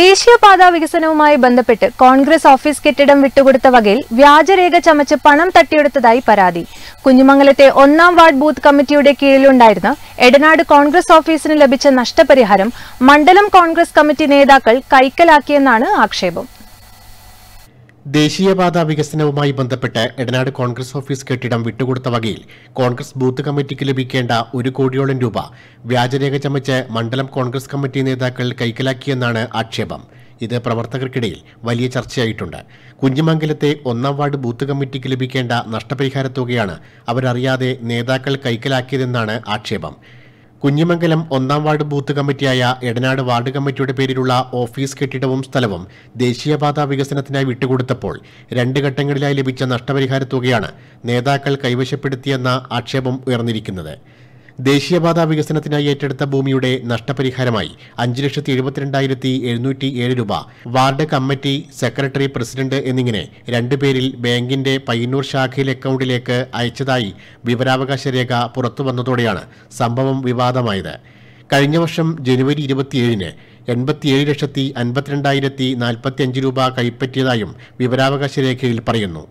ദേശീയപാത വികസനവുമായി ബന്ധപ്പെട്ട് കോൺഗ്രസ് ഓഫീസ് കെട്ടിടം വിട്ടുകൊടുത്ത വകയിൽ വ്യാജരേഖ ചമച്ച് പണം തട്ടിയെടുത്തതായി പരാതി കുഞ്ഞുമംഗലത്തെ ഒന്നാം വാർഡ് ബൂത്ത് കമ്മിറ്റിയുടെ കീഴിലുണ്ടായിരുന്ന എടനാട് കോൺഗ്രസ് ഓഫീസിന് ലഭിച്ച നഷ്ടപരിഹാരം മണ്ഡലം കോൺഗ്രസ് കമ്മിറ്റി നേതാക്കൾ കൈക്കലാക്കിയെന്നാണ് ആക്ഷേപം ദേശീയപാത വികസനവുമായി ബന്ധപ്പെട്ട് എടനാട് കോൺഗ്രസ് ഓഫീസ് കെട്ടിടം വിട്ടുകൊടുത്ത വകയിൽ കോൺഗ്രസ് ബൂത്ത് കമ്മിറ്റിക്ക് ലഭിക്കേണ്ട ഒരു കോടിയോളം രൂപ വ്യാജരേഖ ചമച്ച് മണ്ഡലം കോൺഗ്രസ് കമ്മിറ്റി നേതാക്കൾ കൈക്കലാക്കിയെന്നാണ് ആക്ഷേപം ഇത് പ്രവർത്തകർക്കിടയിൽ വലിയ ചർച്ചയായിട്ടുണ്ട് കുഞ്ഞിമംഗലത്തെ ഒന്നാം വാർഡ് ബൂത്ത് കമ്മിറ്റിക്ക് ലഭിക്കേണ്ട നഷ്ടപരിഹാര തുകയാണ് അവരറിയാതെ നേതാക്കൾ കൈക്കലാക്കിയതെന്നാണ് ആക്ഷേപം കുഞ്ഞിമംഗലം ഒന്നാം വാർഡ് ബൂത്ത് കമ്മിറ്റിയായ എടനാട് വാർഡ് കമ്മിറ്റിയുടെ പേരിലുള്ള ഓഫീസ് കെട്ടിടവും സ്ഥലവും ദേശീയപാത വികസനത്തിനായി വിട്ടുകൊടുത്തപ്പോൾ രണ്ട് ഘട്ടങ്ങളിലായി ലഭിച്ച നഷ്ടപരിഹാര തുകയാണ് നേതാക്കൾ കൈവശപ്പെടുത്തിയെന്ന ആക്ഷേപം ഉയർന്നിരിക്കുന്നത് ദേശീയപാതാ വികസനത്തിനായി ഏറ്റെടുത്ത ഭൂമിയുടെ നഷ്ടപരിഹാരമായി അഞ്ച് ലക്ഷത്തി എഴുപത്തിരണ്ടായിരത്തി എഴുന്നൂറ്റി ഏഴ് രൂപ വാർഡ് കമ്മിറ്റി സെക്രട്ടറി പ്രസിഡന്റ് എന്നിങ്ങനെ രണ്ടുപേരിൽ ബാങ്കിന്റെ പയ്യന്നൂർ ശാഖയിലെ അക്കൗണ്ടിലേക്ക് അയച്ചതായി വിവരാവകാശ രേഖ പുറത്തുവന്നതോടെയാണ് സംഭവം വിവാദമായത് കഴിഞ്ഞ വർഷം ജനുവരി ഇരുപത്തിയേഴിന് എൺപത്തിയേഴ് ലക്ഷത്തി അൻപത്തിരണ്ടായിരത്തി നാൽപ്പത്തിയഞ്ച് രൂപ കൈപ്പറ്റിയതായും വിവരാവകാശ രേഖയിൽ പറയുന്നു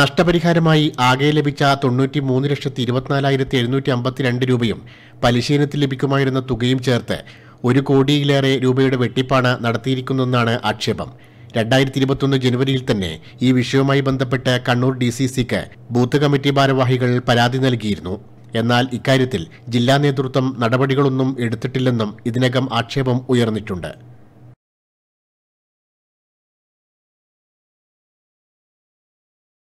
നഷ്ടപരിഹാരമായി ആകെ ലഭിച്ച തൊണ്ണൂറ്റി മൂന്ന് ലക്ഷത്തി ഇരുപത്തിനാലായിരത്തി എഴുന്നൂറ്റി അമ്പത്തിരണ്ട് രൂപയും പലിശീനത്തിൽ ലഭിക്കുമായിരുന്ന തുകയും ചേർത്ത് ഒരു കോടിയിലേറെ രൂപയുടെ വെട്ടിപ്പാണ് നടത്തിയിരിക്കുന്നതെന്നാണ് ആക്ഷേപം രണ്ടായിരത്തി ഇരുപത്തൊന്ന് ജനുവരിയിൽ തന്നെ ഈ വിഷയവുമായി ബന്ധപ്പെട്ട് കണ്ണൂർ ഡി സി സിക്ക് ബൂത്ത് കമ്മിറ്റി ഭാരവാഹികൾ പരാതി നൽകിയിരുന്നു എന്നാൽ ഇക്കാര്യത്തിൽ ജില്ലാ നേതൃത്വം നടപടികളൊന്നും എടുത്തിട്ടില്ലെന്നും ഇതിനകം ആക്ഷേപം ഉയർന്നിട്ടുണ്ട്